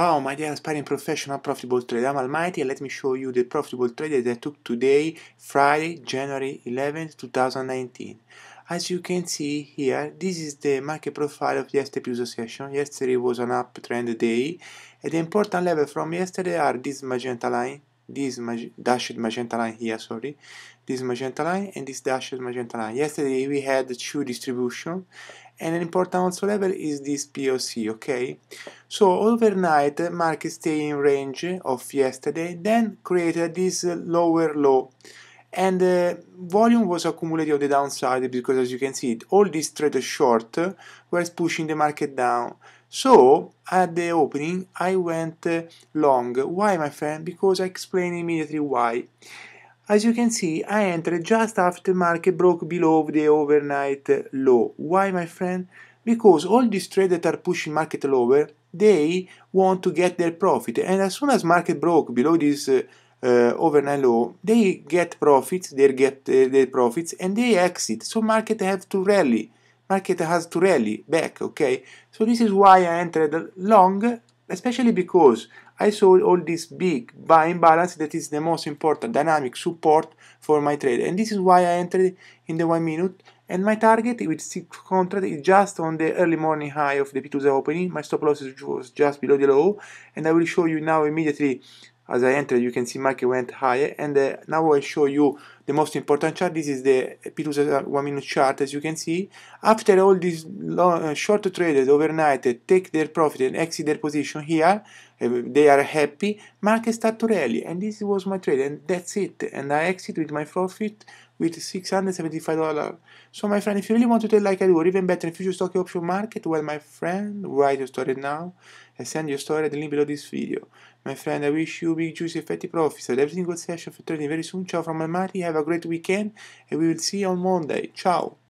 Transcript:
Ciao, my dear aspiring professional profitable trader, I'm Almighty and let me show you the profitable trade that I took today, Friday, January 11th, 2019. As you can see here, this is the market profile of yesterday's session. Yesterday was an uptrend day. At the important level from yesterday are this magenta line, this mag dashed magenta line here, sorry, this magenta line and this dashed magenta line. Yesterday we had two distribution and an important also level is this POC, okay? So overnight market stay in range of yesterday, then created this uh, lower low and uh, volume was accumulated on the downside because as you can see all these traders short uh, were pushing the market down so at the opening I went uh, long why my friend because I explain immediately why as you can see, I entered just after market broke below the overnight low. Why, my friend? Because all these traders that are pushing market lower, they want to get their profit. And as soon as market broke below this uh, uh, overnight low, they get profits, they get uh, their profits, and they exit. So market have to rally. Market has to rally back, okay? So this is why I entered long, especially because I sold all this big buying balance that is the most important dynamic support for my trade and this is why I entered in the one minute and my target with six contract is just on the early morning high of the P2Z opening my stop loss was just below the low and I will show you now immediately as I entered you can see market went higher and uh, now I show you the most important chart. This is the p one minute chart, as you can see. After all these long, uh, short traders overnight uh, take their profit and exit their position here, uh, they are happy. Market start to rally, and this was my trade, and that's it. And I exit with my profit with $675. So, my friend, if you really want to trade like I do, or even better, in future stock option market, well, my friend, write your story now and send your story at the link below this video. My friend, I wish you big, juicy, fatty profits at every single session of trading very soon. Ciao from my Mari. Have have a great weekend and we will see you on Monday. Ciao.